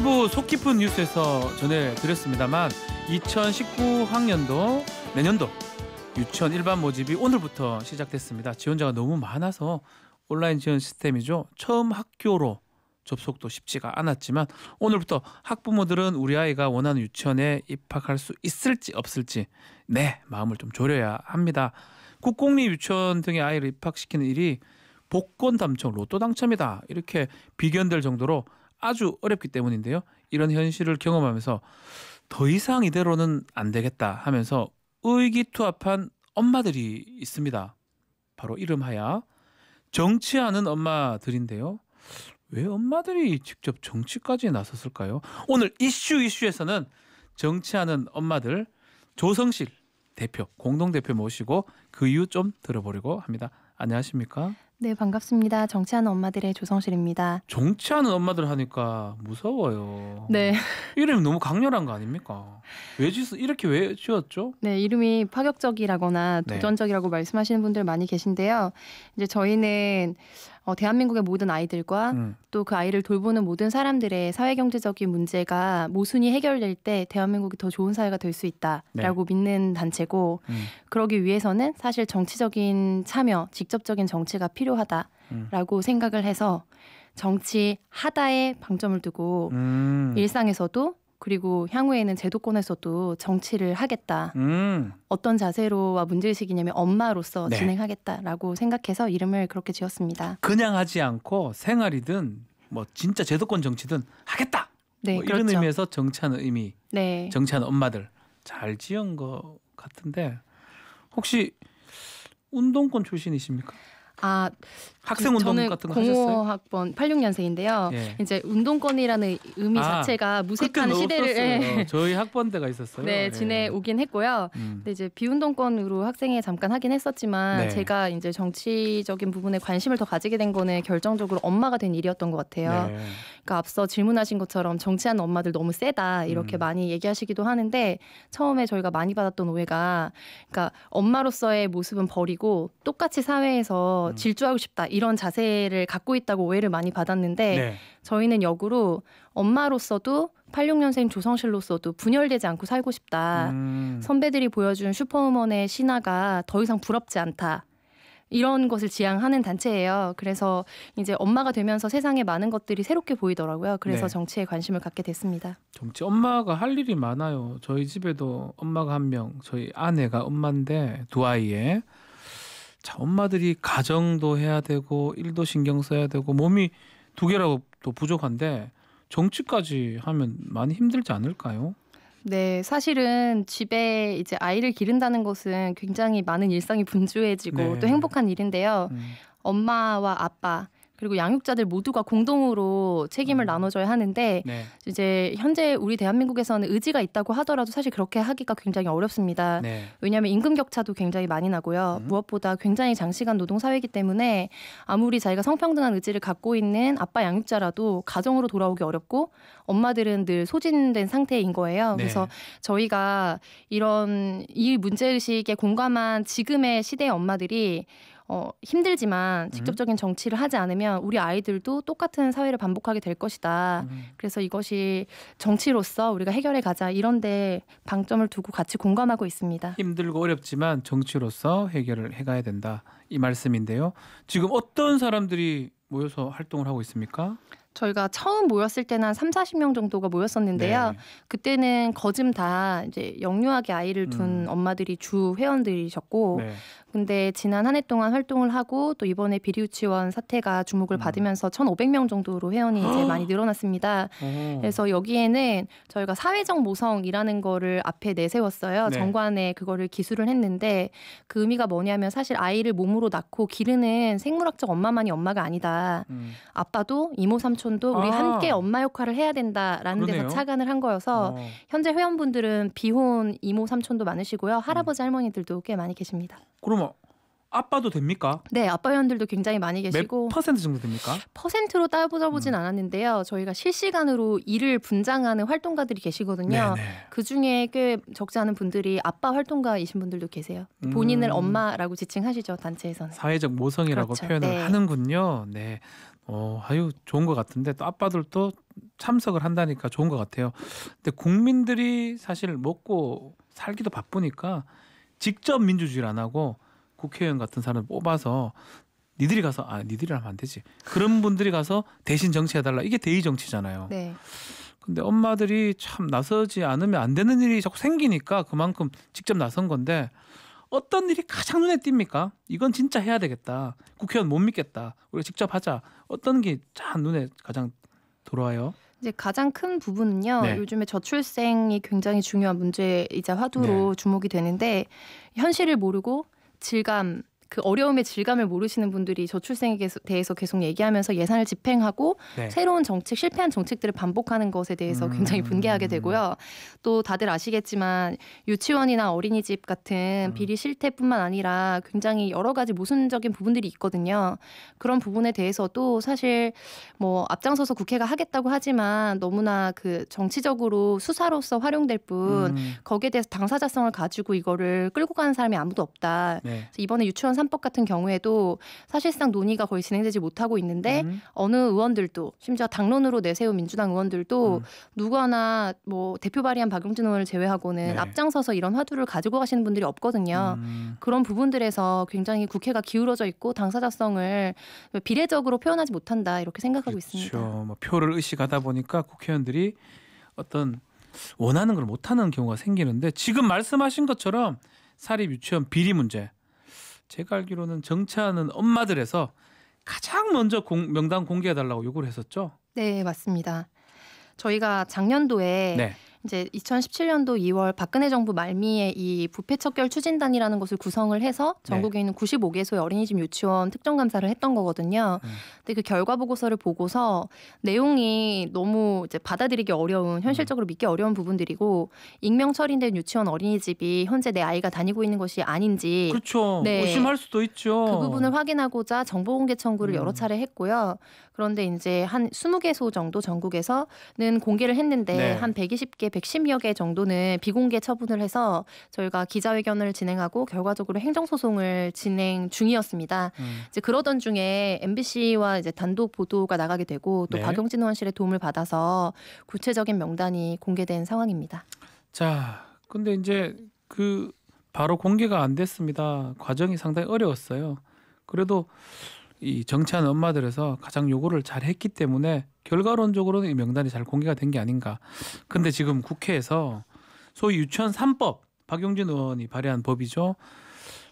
일부 속 깊은 뉴스에서 전해드렸습니다만 2019학년도 내년도 유치원 일반 모집이 오늘부터 시작됐습니다. 지원자가 너무 많아서 온라인 지원 시스템이죠. 처음 학교로 접속도 쉽지가 않았지만 오늘부터 학부모들은 우리 아이가 원하는 유치원에 입학할 수 있을지 없을지 내 네, 마음을 좀 졸여야 합니다. 국공립 유치원 등의 아이를 입학시키는 일이 복권 당첨, 로또 당첨이다 이렇게 비견될 정도로 아주 어렵기 때문인데요. 이런 현실을 경험하면서 더 이상 이대로는 안 되겠다 하면서 의기투합한 엄마들이 있습니다. 바로 이름하여 정치하는 엄마들인데요. 왜 엄마들이 직접 정치까지 나섰을까요? 오늘 이슈 이슈에서는 정치하는 엄마들 조성실 대표 공동 대표 모시고 그 이유 좀 들어보려고 합니다. 안녕하십니까? 네, 반갑습니다. 정치하는 엄마들의 조성실입니다. 정치하는 엄마들 하니까 무서워요. 네. 이름이 너무 강렬한 거 아닙니까? 왜 지수 이렇게 왜 지었죠? 네, 이름이 파격적이라거나 네. 도전적이라고 네. 말씀하시는 분들 많이 계신데요. 이제 저희는 어, 대한민국의 모든 아이들과 음. 또그 아이를 돌보는 모든 사람들의 사회경제적인 문제가 모순이 해결될 때 대한민국이 더 좋은 사회가 될 수 있다라고 네. 믿는 단체고 음. 그러기 위해서는 사실 정치적인 참여, 직접적인 정치가 필요하다라고 음. 생각을 해서 정치 하다에 방점을 두고 음. 일상에서도 그리고 향후에는 제도권에서도 정치를 하겠다. 음. 어떤 자세로와 문제의식이냐면 엄마로서 네. 진행하겠다라고 생각해서 이름을 그렇게 지었습니다. 그냥 하지 않고 생활이든 뭐 진짜 제도권 정치든 하겠다. 네, 뭐런 그렇죠. 의미에서 정치하는 의미, 네. 정치하는 엄마들 잘 지은 것 같은데 혹시 운동권 출신이십니까? 아 학생 운동 같은 거 하셨어요? 학번 86년생인데요. 예. 이제 운동권이라는 의미 아, 자체가 무색한 시대를 예. 어, 저희 학번 때가 있었어요. 네, 예. 지내오긴 했고요. 음. 근데 이제 비운동권으로 학생회 잠깐 하긴 했었지만 네. 제가 이제 정치적인 부분에 관심을 더 가지게 된 거는 결정적으로 엄마가 된 일이었던 것 같아요. 네. 그러니까 앞서 질문하신 것처럼 정치하는 엄마들 너무 세다 이렇게 음. 많이 얘기하시기도 하는데 처음에 저희가 많이 받았던 오해가 그러니까 엄마로서의 모습은 버리고 똑같이 사회에서 음. 질주하고 싶다. 이런 자세를 갖고 있다고 오해를 많이 받았는데 네. 저희는 역으로 엄마로서도 86년생 조성실로서도 분열되지 않고 살고 싶다. 음. 선배들이 보여준 슈퍼우먼의 신화가 더 이상 부럽지 않다. 이런 것을 지향하는 단체예요. 그래서 이제 엄마가 되면서 세상에 많은 것들이 새롭게 보이더라고요. 그래서 네. 정치에 관심을 갖게 됐습니다. 정치 엄마가 할 일이 많아요. 저희 집에도 엄마가 한 명, 저희 아내가 엄마인데 두 아이에 자, 엄마들이 가정도 해야 되고 일도 신경 써야 되고 몸이 두 개라고 또 부족한데 정치까지 하면 많이 힘들지 않을까요? 네, 사실은 집에 이제 아이를 기른다는 것은 굉장히 많은 일상이 분주해지고 네. 또 행복한 일인데요. 음. 엄마와 아빠 그리고 양육자들 모두가 공동으로 책임을 음. 나눠줘야 하는데 네. 이제 현재 우리 대한민국에서는 의지가 있다고 하더라도 사실 그렇게 하기가 굉장히 어렵습니다. 네. 왜냐하면 임금 격차도 굉장히 많이 나고요. 음. 무엇보다 굉장히 장시간 노동 사회이기 때문에 아무리 자기가 성평등한 의지를 갖고 있는 아빠 양육자라도 가정으로 돌아오기 어렵고 엄마들은 늘 소진된 상태인 거예요. 네. 그래서 저희가 이런 이 문제 의식에 공감한 지금의 시대의 엄마들이 어, 힘들지만 음. 직접적인 정치를 하지 않으면 우리 아이들도 똑같은 사회를 반복하게 될 것이다. 음. 그래서 이것이 정치로서 우리가 해결해 가자 이런데 방점을 두고 같이 공감하고 있습니다. 힘들고 어렵지만 정치로서 해결을 해가야 된다 이 말씀인데요. 지금 어떤 사람들이 모여서 활동을 하고 있습니까? 저희가 처음 모였을 때는 한 3, 40명 정도가 모였었는데요. 네. 그때는 거짐 다 이제 영유아기 아이를 둔 음. 엄마들이 주 회원들이셨고 네. 근데 지난 한 해 동안 활동을 하고 또 이번에 비리 유치원 사태가 주목을 음. 받으면서 1,500명 정도로 회원이 이제 많이 늘어났습니다. 오. 어. 그래서 여기에는 저희가 사회적 모성이라는 거를 앞에 내세웠어요. 네. 정관에 그거를 기술을 했는데 그 의미가 뭐냐면 사실 아이를 몸으로 낳고 기르는 생물학적 엄마만이 엄마가 아니다. 음. 아빠도 이모 삼촌도 우리 아. 함께 엄마 역할을 해야 된다라는 그러네요. 데서 착안을 한 거여서 어. 현재 회원분들은 비혼 이모 삼촌도 많으시고요. 할아버지 음. 할머니들도 꽤 많이 계십니다. 그러면 아빠도 됩니까? 네, 아빠 회원들도 굉장히 많이 계시고 퍼센트 정도 됩니까? 퍼센트로 따져보진 음. 않았는데요. 저희가 실시간으로 일을 분장하는 활동가들이 계시거든요. 네, 네. 그 중에 꽤 적지 않은 분들이 아빠 활동가이신 분들도 계세요. 음. 본인을 엄마라고 지칭하시죠 단체에서는. 사회적 모성이라고 그렇죠. 표현을 네. 하는군요. 네, 어, 아유 좋은 것 같은데 또 아빠들도 참석을 한다니까 좋은 것 같아요. 근데 국민들이 사실 먹고 살기도 바쁘니까 직접 민주주의를 안 하고 국회의원 같은 사람 을 뽑아서 니들이 가서 아 니들이 하면 안 되지 그런 분들이 가서 대신 정치해달라 이게 대의 정치잖아요. 네. 근데 엄마들이 참 나서지 않으면 안 되는 일이 자꾸 생기니까 그만큼 직접 나선 건데 어떤 일이 가장 눈에 띕니까? 이건 진짜 해야 되겠다. 국회의원 못 믿겠다. 우리가 직접 하자. 어떤 게 참 눈에 가장 돌아와요? 이제 가장 큰 부분은요. 네. 요즘에 저출생이 굉장히 중요한 문제이자 화두로 네. 주목이 되는데 현실을 모르고 질감 그 어려움의 질감을 모르시는 분들이 저출생에 대해서 계속 얘기하면서 예산을 집행하고 네. 새로운 정책 실패한 정책들을 반복하는 것에 대해서 음. 굉장히 분개하게 되고요. 또 다들 아시겠지만 유치원이나 어린이집 같은 음. 비리 실태뿐만 아니라 굉장히 여러 가지 모순적인 부분들이 있거든요. 그런 부분에 대해서도 사실 뭐 앞장서서 국회가 하겠다고 하지만 너무나 그 정치적으로 수사로서 활용될 뿐 음. 거기에 대해서 당사자성을 가지고 이거를 끌고 가는 사람이 아무도 없다. 네. 이번에 유치원 삼법 같은 경우에도 사실상 논의가 거의 진행되지 못하고 있는데 음. 어느 의원들도 심지어 당론으로 내세운 민주당 의원들도 음. 누구나 하뭐 대표 발의한 박용진 의원을 제외하고는 네. 앞장서서 이런 화두를 가지고 가시는 분들이 없거든요. 음. 그런 부분들에서 굉장히 국회가 기울어져 있고 당사자성을 비례적으로 표현하지 못한다 이렇게 생각하고 그렇죠. 있습니다. 뭐 표를 의식하다 보니까 국회의원들이 어떤 원하는 걸 못하는 경우가 생기는데 지금 말씀하신 것처럼 사립 유치원 비리 문제 제가 알기로는 정치하는 엄마들에서 가장 먼저 공, 명단 공개해달라고 요구를 했었죠. 네, 맞습니다. 저희가 작년도에 네. 이제 2017년도 2월 박근혜 정부 말미에 이 부패척결 추진단이라는 것을 구성을 해서 전국에 네. 있는 95개소의 어린이집 유치원 특정 감사를 했던 거거든요. 음. 근데 그 결과 보고서를 보고서 내용이 너무 이제 받아들이기 어려운 현실적으로 음. 믿기 어려운 부분들이고 익명 처리된 유치원 어린이집이 현재 내 아이가 다니고 있는 것이 아닌지 그렇죠. 네. 의심할 수도 있죠. 그 부분을 확인하고자 정보공개 청구를 음. 여러 차례 했고요. 그런데 이제 한 20개소 정도 전국에서는 공개를 했는데 네. 한 120개, 110여 개 정도는 비공개 처분을 해서 저희가 기자회견을 진행하고 결과적으로 행정소송을 진행 중이었습니다. 음. 이제 그러던 중에 MBC와 이제 단독 보도가 나가게 되고 또 네. 박용진 의원실의 도움을 받아서 구체적인 명단이 공개된 상황입니다. 자, 근데 이제 그 바로 공개가 안 됐습니다. 과정이 상당히 어려웠어요. 그래도 이 정치하는 엄마들에서 가장 요구를 잘 했기 때문에 결과론적으로는 이 명단이 잘 공개가 된 게 아닌가. 근데 지금 국회에서 소위 유치원 3법 박용진 의원이 발의한 법이죠.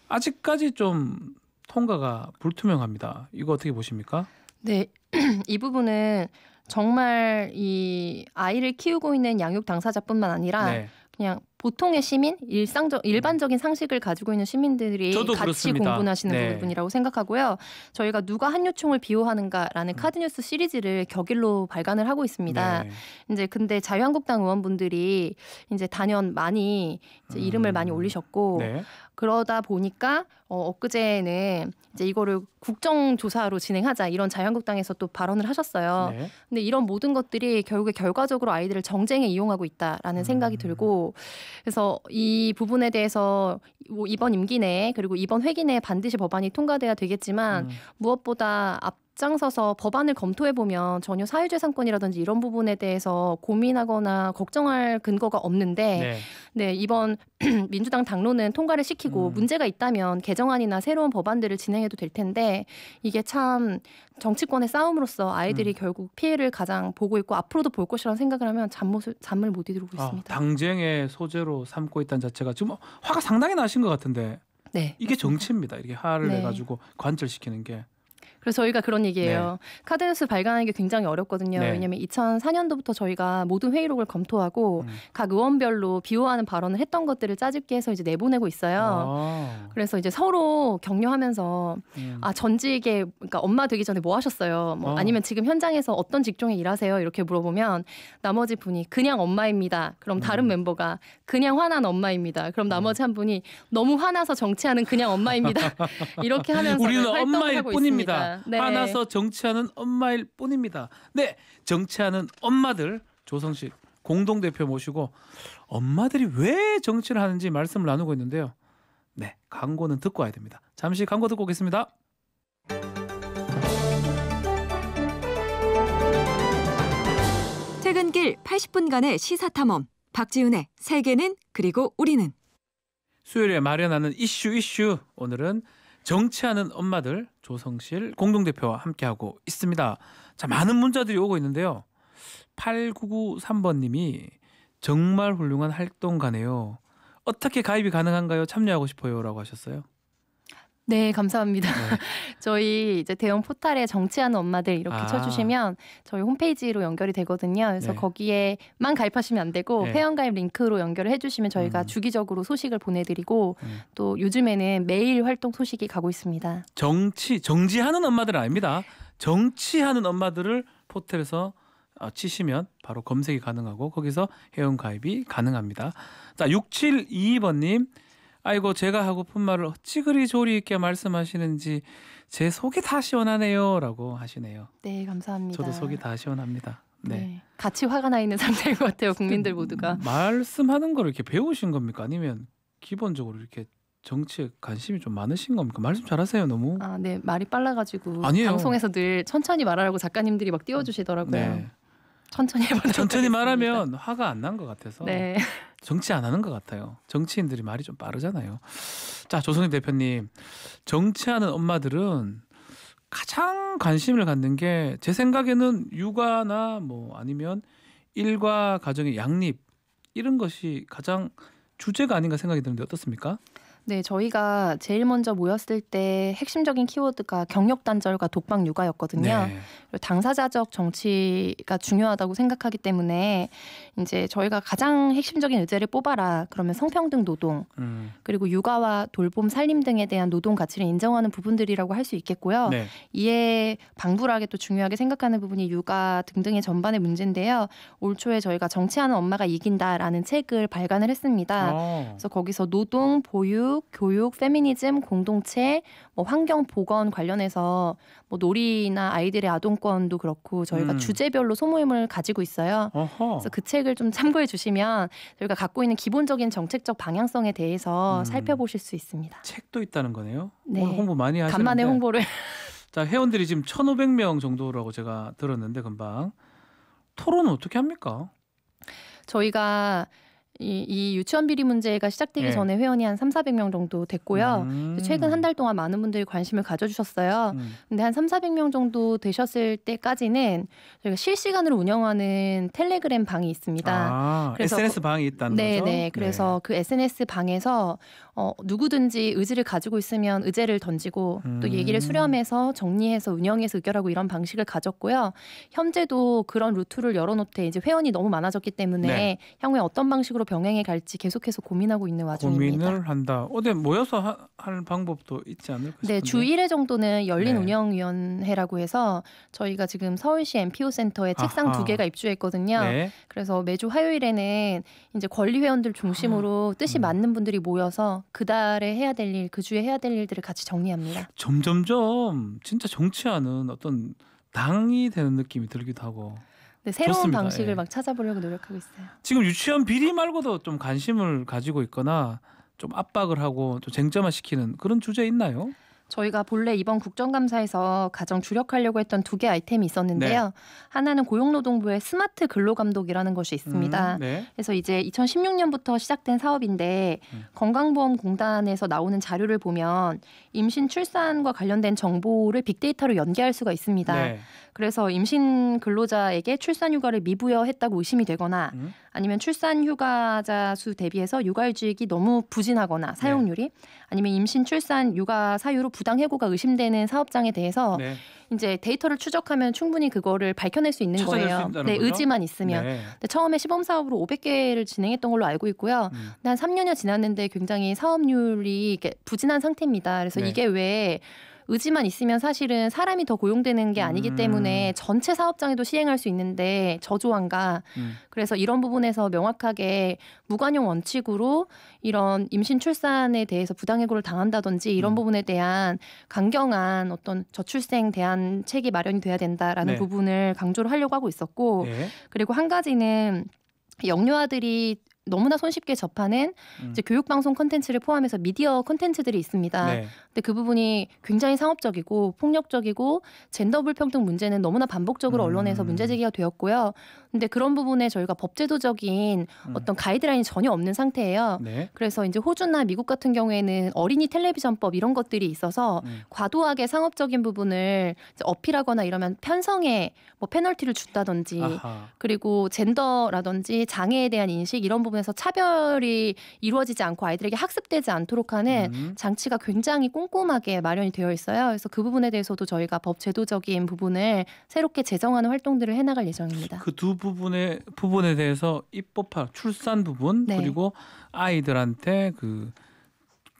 아직까지 좀 통과가 불투명합니다. 이거 어떻게 보십니까? 네. 이 부분은 정말 이 아이를 키우고 있는 양육 당사자뿐만 아니라 네. 그냥 보통의 시민, 일상적 음. 일반적인 상식을 가지고 있는 시민들이 같이 그렇습니다. 공분하시는 네. 부분이라고 생각하고요. 저희가 누가 한유총을 비호하는가라는 음. 카드뉴스 시리즈를 격일로 발간을 하고 있습니다. 네. 이제 근데 자유한국당 의원분들이 이제 단연 많이 이제 이름을 음. 많이 올리셨고 네. 그러다 보니까 어, 엊그제는 이제 이거를 국정조사로 진행하자 이런 자유한국당에서 또 발언을 하셨어요. 네. 근데 이런 모든 것들이 결국에 결과적으로 아이들을 정쟁에 이용하고 있다라는 음. 생각이 들고 그래서 이 부분에 대해서 뭐 이번 임기 내에 그리고 이번 회기 내에 반드시 법안이 통과돼야 되겠지만 음. 무엇보다 앞 앞장서서 법안을 검토해 보면 전혀 사유재산권이라든지 이런 부분에 대해서 고민하거나 걱정할 근거가 없는데 네, 네 이번 민주당 당론은 통과를 시키고 음. 문제가 있다면 개정안이나 새로운 법안들을 진행해도 될 텐데 이게 참 정치권의 싸움으로써 아이들이 음. 결국 피해를 가장 보고 있고 앞으로도 볼 것이라는 생각을 하면 잠 못 잠을 못 이루고 아, 있습니다. 아, 당쟁의 소재로 삼고 있다는 자체가 지금 화가 상당히 나신 것 같은데 네, 이게 맞습니다. 정치입니다. 이렇게 화를 네. 내가지고 관철시키는 게. 그래서 저희가 그런 얘기예요. 네. 카드뉴스 발간하기 굉장히 어렵거든요. 네. 왜냐하면 2004년도부터 저희가 모든 회의록을 검토하고 음. 각 의원별로 비호하는 발언을 했던 것들을 짜집기 해서 이제 내보내고 있어요. 아. 그래서 이제 서로 격려하면서 음. 아 전직에 그러니까 엄마 되기 전에 뭐 하셨어요? 뭐 어. 아니면 지금 현장에서 어떤 직종에 일하세요? 이렇게 물어보면 나머지 분이 그냥 엄마입니다. 그럼 다른 음. 멤버가 그냥 화난 엄마입니다. 그럼 나머지 한 분이 너무 화나서 정치하는 그냥 엄마입니다. 이렇게 하면서 우리는 엄마일 뿐입니다. 있습니다. 네. 네. 화나서 정치하는 엄마일 뿐입니다. 네, 정치하는 엄마들 조성식 공동 대표 모시고 엄마들이 왜 정치를 하는지 말씀을 나누고 있는데요. 네, 광고는 듣고 와야 됩니다. 잠시 광고 듣고 오겠습니다. 퇴근길 80분간의 시사 탐험. 박지훈의 세계는 그리고 우리는 수요일에 마련하는 이슈 이슈 오늘은 정치하는 엄마들 조성실 공동대표와 함께하고 있습니다. 자, 많은 문자들이 오고 있는데요. 8993번님이 정말 훌륭한 활동가네요. 어떻게 가입이 가능한가요? 참여하고 싶어요라고 하셨어요. 네, 감사합니다. 네. 저희 이제 대형 포탈에 정치하는 엄마들 이렇게 아. 쳐주시면 저희 홈페이지로 연결이 되거든요. 그래서 네. 거기에만 가입하시면 안 되고 네. 회원가입 링크로 연결을 해주시면 저희가 음. 주기적으로 소식을 보내드리고 음. 또 요즘에는 매일 활동 소식이 가고 있습니다. 정치 정지하는 엄마들 아닙니다. 정치하는 엄마들을 포털에서 어, 치시면 바로 검색이 가능하고 거기서 회원가입이 가능합니다. 자, 6722번님. 아이고 제가 하고픈 말을 어찌 그리 조리 있게 말씀하시는지 제 속이 다 시원하네요라고 하시네요. 네, 감사합니다. 저도 속이 다 시원합니다. 네. 네. 같이 화가 나 있는 상태인 것 같아요, 국민들 음, 모두가. 말씀하는 걸 이렇게 배우신 겁니까? 아니면 기본적으로 이렇게 정치에 관심이 좀 많으신 겁니까? 말씀 잘하세요, 너무. 아, 네, 말이 빨라가지고 아니에요. 방송에서 늘 천천히 말하라고 작가님들이 막 띄워주시더라고요. 네. 천천히 해보도 천천히 말하면 화가 안 난 것 같아서 네. 정치 안 하는 것 같아요. 정치인들이 말이 좀 빠르잖아요. 자 조성희 대표님 정치하는 엄마들은 가장 관심을 갖는 게 제 생각에는 육아나 뭐 아니면 일과 가정의 양립 이런 것이 가장 주제가 아닌가 생각이 드는데 어떻습니까? 네, 저희가 제일 먼저 모였을 때 핵심적인 키워드가 경력 단절과 독박 육아였거든요. 네. 그리고 당사자적 정치가 중요하다고 생각하기 때문에 이제 저희가 가장 핵심적인 의제를 뽑아라. 그러면 성평등 노동, 음. 그리고 육아와 돌봄 살림 등에 대한 노동 가치를 인정하는 부분들이라고 할 수 있겠고요. 네. 이에 방불하게 또 중요하게 생각하는 부분이 육아 등등의 전반의 문제인데요. 올 초에 저희가 정치하는 엄마가 이긴다라는 책을 발간을 했습니다. 오. 어. 그래서 거기서 노동, 보육 교육, 교육, 페미니즘, 공동체, 뭐 환경 보건 관련해서 뭐 놀이나 아이들의 아동권도 그렇고 저희가 음. 주제별로 소모임을 가지고 있어요. 어허. 그래서 그 책을 좀 참고해 주시면 저희가 갖고 있는 기본적인 정책적 방향성에 대해서 음. 살펴보실 수 있습니다. 책도 있다는 거네요. 네. 홍보 많이 하시는데. 간만에 홍보를. 자, 회원들이 지금 1,500명 정도라고 제가 들었는데 금방 토론은 어떻게 합니까? 저희가 이, 이 유치원 비리 문제가 시작되기 네. 전에 회원이 한 3, 400명 정도 됐고요. 음. 최근 한 달 동안 많은 분들이 관심을 가져주셨어요. 음. 근데 한 3, 400명 정도 되셨을 때까지는 저희가 실시간으로 운영하는 텔레그램 방이 있습니다. 아, 그래서, SNS 방이 있다는 네네, 거죠? 네네. 네. 그래서 네. 그 SNS 방에서 어, 누구든지 의지를 가지고 있으면 의제를 던지고 음. 또 얘기를 수렴해서 정리해서 운영해서 의결하고 이런 방식을 가졌고요. 현재도 그런 루트를 열어놓되 이제 회원이 너무 많아졌기 때문에 네. 향후에 어떤 방식으로 병행해 갈지 계속해서 고민하고 있는 와중입니다. 고민을 한다. 어제 모여서 하, 할 방법도 있지 않을까 싶은데. 네, 주 1회 정도는 열린 네. 운영위원회라고 해서 저희가 지금 서울시 NPO 센터에 아하. 책상 두 개가 입주했거든요. 네. 그래서 매주 화요일에는 이제 권리 회원들 중심으로 아. 뜻이 음. 맞는 분들이 모여서 그 달에 해야 될 일, 그 주에 해야 될 일들을 같이 정리합니다. 점점점 진짜 정치하는 어떤 당이 되는 느낌이 들기도 하고 네, 새로운 좋습니다. 방식을 예. 막 찾아보려고 노력하고 있어요. 지금 유치원 비리 말고도 좀 관심을 가지고 있거나 좀 압박을 하고 좀 쟁점화시키는 그런 주제 있나요? 저희가 본래 이번 국정감사에서 가장 주력하려고 했던 두 개 아이템이 있었는데요. 네. 하나는 고용노동부의 스마트 근로감독이라는 것이 있습니다. 음, 네. 그래서 이제 2016년부터 시작된 사업인데 음. 건강보험공단에서 나오는 자료를 보면 임신 출산과 관련된 정보를 빅데이터로 연계할 수가 있습니다. 네. 그래서 임신 근로자에게 출산 휴가를 미부여했다고 의심이 되거나 음? 아니면 출산 휴가자 수 대비해서 육아휴직이 너무 부진하거나 네. 사용률이 네. 아니면 임신 출산 육아 사유로 부당 해고가 의심되는 사업장에 대해서 네. 이제 데이터를 추적하면 충분히 그거를 밝혀낼 수 있는 거예요. 수 네, 거죠? 의지만 있으면. 네. 근데 처음에 시범 사업으로 500개를 진행했던 걸로 알고 있고요. 음. 한 3년여 지났는데 굉장히 사업률이 부진한 상태입니다. 그래서 네. 이게 왜 의지만 있으면 사실은 사람이 더 고용되는 게 아니기 음. 때문에 전체 사업장에도 시행할 수 있는데 저조한가. 음. 그래서 이런 부분에서 명확하게 무관용 원칙으로 이런 임신 출산에 대해서 부당해고를 당한다든지 이런 음. 부분에 대한 강경한 어떤 저출생 대한 책이 마련이 돼야 된다라는 네. 부분을 강조를 하려고 하고 있었고 네. 그리고 한 가지는 영유아들이 너무나 손쉽게 접하는 음. 이제 교육방송 콘텐츠를 포함해서 미디어 콘텐츠들이 있습니다. 네. 근데 그 부분이 굉장히 상업적이고 폭력적이고 젠더 불평등 문제는 너무나 반복적으로 음. 언론에서 문제 제기가 되었고요. 근데 그런 부분에 저희가 법제도적인 음. 어떤 가이드라인이 전혀 없는 상태예요. 네. 그래서 이제 호주나 미국 같은 경우에는 어린이 텔레비전법 이런 것들이 있어서 음. 과도하게 상업적인 부분을 어필하거나 이러면 편성에 뭐 페널티를 준다든지 아하. 그리고 젠더라든지 장애에 대한 인식 이런 부분 부분서 차별이 이루어지지 않고 아이들에게 학습되지 않도록 하는 음. 장치가 굉장히 꼼꼼하게 마련이 되어 있어요. 그래서 그 부분에 대해서도 저희가 법 제도적인 부분을 새롭게 제정하는 활동들을 해나갈 예정입니다. 그 두 부분의 부분에 대해서 입법화 출산 부분 네. 그리고 아이들한테 그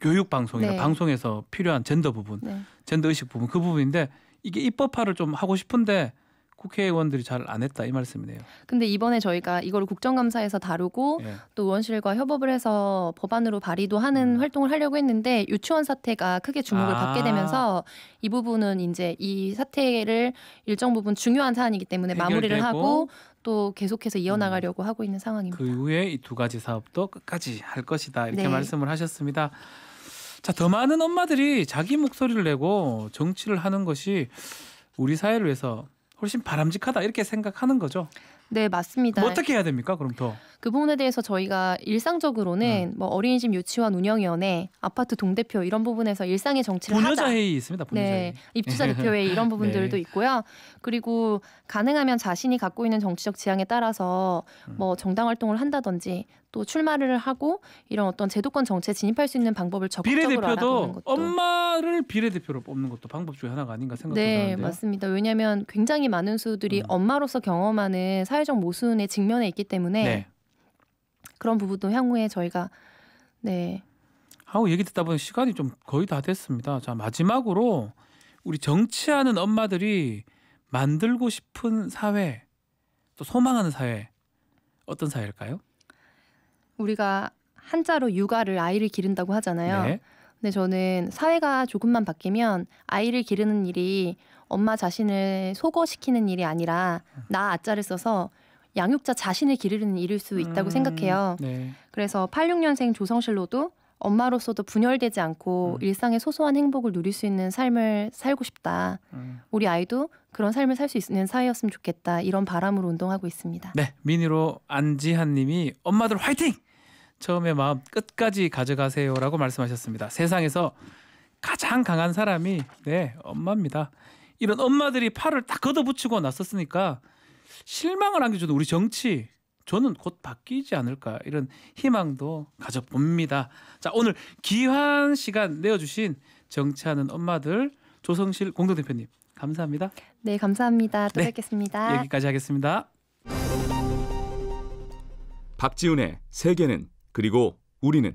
교육 방송이나 네. 방송에서 필요한 젠더 부분, 네. 젠더 의식 부분 그 부분인데 이게 입법화를 좀 하고 싶은데 국회의원들이 잘 안 했다 이 말씀이네요. 근데 이번에 저희가 이걸 국정감사에서 다루고 예. 또 의원실과 협업을 해서 법안으로 발의도 하는 음. 활동을 하려고 했는데 유치원 사태가 크게 주목을 아. 받게 되면서 이 부분은 이제 이 사태를 일정 부분 중요한 사안이기 때문에 마무리를 하고 또 계속해서 이어나가려고 음. 하고 있는 상황입니다. 그 이후에 이 두 가지 사업도 끝까지 할 것이다 이렇게 네. 말씀을 하셨습니다. 자, 더 많은 엄마들이 자기 목소리를 내고 정치를 하는 것이 우리 사회를 위해서 훨씬 바람직하다 이렇게 생각하는 거죠. 네 맞습니다. 뭐 어떻게 해야 됩니까? 그럼 더 그 부분에 대해서 저희가 일상적으로는 음. 뭐 어린이집 유치원 운영위원회, 아파트 동대표 이런 부분에서 일상의 정치를 분여자 회의 있습니다. 분여자 네, 입주자 네. 대표회 의 이런 부분들도 네. 있고요. 그리고 가능하면 자신이 갖고 있는 정치적 지향에 따라서 음. 뭐 정당 활동을 한다든지 또 출마를 하고 이런 어떤 제도권 정체에 진입할 수 있는 방법을 적극적으로 비례대표도 알아보는 것도 엄마를 비례대표로 뽑는 것도 방법 중에 하나가 아닌가 생각이 네, 드는데요. 맞습니다. 왜냐하면 굉장히 많은 수들이 음. 엄마로서 경험하는 사회적 모순의직면에 있기 때문에 네. 그런 부분도 향후에 저희가 네. 하고 얘기 듣다 보니 시간이 좀 거의 다 됐습니다. 자 마지막으로 우리 정치하는 엄마들이 만들고 싶은 사회 또 소망하는 사회 어떤 사회일까요? 우리가 한자로 육아를 아이를 기른다고 하잖아요. 네. 근데 저는 사회가 조금만 바뀌면 아이를 기르는 일이 엄마 자신을 소거시키는 일이 아니라 나 아자를 써서 양육자 자신을 기르는 일일 수 있다고 음, 생각해요. 네. 그래서 86년생 조성실로도 엄마로서도 분열되지 않고 음. 일상의 소소한 행복을 누릴 수 있는 삶을 살고 싶다. 음. 우리 아이도 그런 삶을 살 수 있는 사회였으면 좋겠다. 이런 바람으로 운동하고 있습니다. 네, 미니로 안지한님이 엄마들 화이팅! 처음에 마음 끝까지 가져가세요라고 말씀하셨습니다. 세상에서 가장 강한 사람이 네 엄마입니다. 이런 엄마들이 팔을 다 걷어붙이고 났었으니까 실망을 안겨주는 우리 정치 저는 곧 바뀌지 않을까 이런 희망도 가져봅니다. 자 오늘 귀한 시간 내어주신 정치하는 엄마들 조성실 공동대표님 감사합니다. 네 감사합니다. 또 네, 뵙겠습니다. 여기까지 하겠습니다. 박지훈의 세계는 그리고 우리는